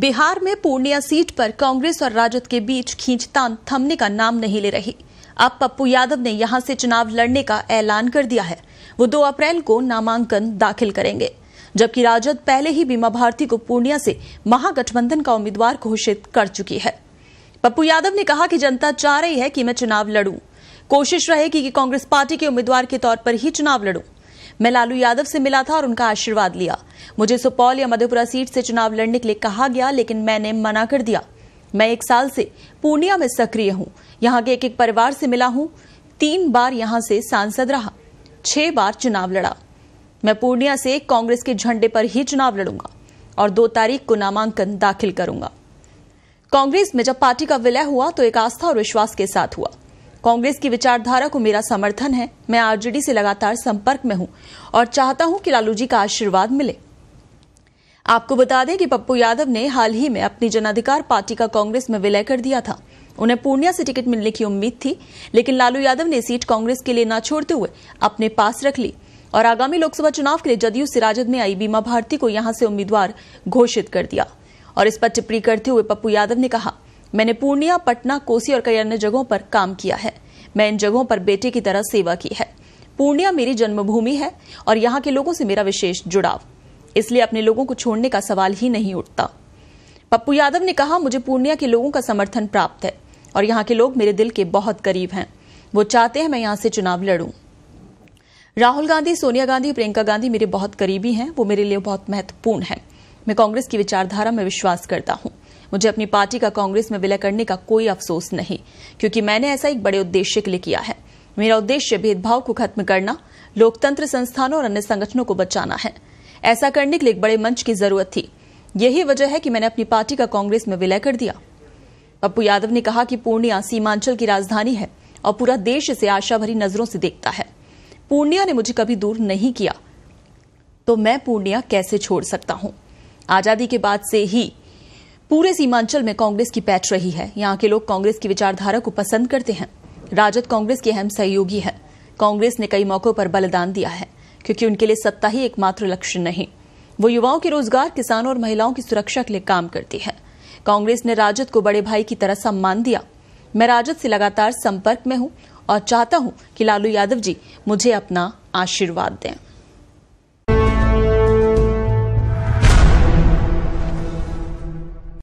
बिहार में पूर्णिया सीट पर कांग्रेस और राजद के बीच खींचतान थमने का नाम नहीं ले रही अब पप्पू यादव ने यहां से चुनाव लड़ने का ऐलान कर दिया है वो 2 अप्रैल को नामांकन दाखिल करेंगे जबकि राजद पहले ही बीमा भारती को पूर्णिया से महागठबंधन का उम्मीदवार घोषित कर चुकी है पप्पू यादव ने कहा कि जनता चाह रही है कि मैं चुनाव लड़ू कोशिश रहेगी कि कांग्रेस पार्टी के उम्मीदवार के तौर पर ही चुनाव लड़ू मैं लालू यादव से मिला था और उनका आशीर्वाद लिया मुझे सुपौल या मधेपुरा सीट से चुनाव लड़ने के लिए कहा गया लेकिन मैंने मना कर दिया मैं एक साल से पूर्णिया में सक्रिय हूँ यहाँ के एक एक परिवार से मिला हूँ तीन बार यहाँ से सांसद रहा छह बार चुनाव लड़ा मैं पूर्णिया से कांग्रेस के झंडे पर ही चुनाव लड़ूंगा और दो तारीख को नामांकन दाखिल करूंगा कांग्रेस में जब पार्टी का विलय हुआ तो एक आस्था और विश्वास के साथ हुआ कांग्रेस की विचारधारा को मेरा समर्थन है मैं आरजेडी से लगातार संपर्क में हूं और चाहता हूं कि लालू जी का आशीर्वाद मिले आपको बता दें कि पप्पू यादव ने हाल ही में अपनी जनाधिकार पार्टी का कांग्रेस में विलय कर दिया था उन्हें पूर्णिया से टिकट मिलने की उम्मीद थी लेकिन लालू यादव ने सीट कांग्रेस के लिए न छोड़ते हुए अपने पास रख ली और आगामी लोकसभा चुनाव के लिए जदयू सिराजद में आई बीमा भारती को यहां से उम्मीदवार घोषित कर दिया और इस पर टिप्पणी करते हुए पप्पू यादव ने कहा मैंने पूर्णिया पटना कोसी और कई अन्य जगहों पर काम किया है मैं इन जगहों पर बेटे की तरह सेवा की है पूर्णिया मेरी जन्मभूमि है और यहाँ के लोगों से मेरा विशेष जुड़ाव इसलिए अपने लोगों को छोड़ने का सवाल ही नहीं उठता पप्पू यादव ने कहा मुझे पूर्णिया के लोगों का समर्थन प्राप्त है और यहाँ के लोग मेरे दिल के बहुत करीब हैं वो चाहते हैं मैं यहाँ से चुनाव लड़ूं राहुल गांधी सोनिया गांधी प्रियंका गांधी मेरे बहुत करीबी हैं वो मेरे लिए बहुत महत्वपूर्ण है मैं कांग्रेस की विचारधारा में विश्वास करता हूँ मुझे अपनी पार्टी का कांग्रेस में विलय करने का कोई अफसोस नहीं क्योंकि मैंने ऐसा एक बड़े उद्देश्य के लिए किया है मेरा उद्देश्य भेदभाव को खत्म करना लोकतंत्र संस्थानों और अन्य संगठनों को बचाना है ऐसा करने के लिए एक बड़े मंच की जरूरत थी यही वजह है कि मैंने अपनी पार्टी का कांग्रेस में विलय कर दिया पप्पू यादव ने कहा कि पूर्णिया सीमांचल की राजधानी है और पूरा देश इसे आशा भरी नजरों से देखता है पूर्णिया ने मुझे कभी दूर नहीं किया तो मैं पूर्णिया कैसे छोड़ सकता हूं आजादी के बाद से ही पूरे सीमांचल में कांग्रेस की पैठ रही है यहाँ के लोग कांग्रेस की विचारधारा को पसंद करते हैं राजद कांग्रेस के अहम सहयोगी है कांग्रेस ने कई मौकों पर बलिदान दिया है क्योंकि उनके लिए सत्ता ही एकमात्र लक्ष्य नहीं वो युवाओं के रोजगार किसानों और महिलाओं की सुरक्षा के लिए काम करती है कांग्रेस ने राजद को बड़े भाई की तरह सम्मान दिया मैं राजद से लगातार संपर्क में हूं और चाहता हूं कि लालू यादव जी मुझे अपना आशीर्वाद दें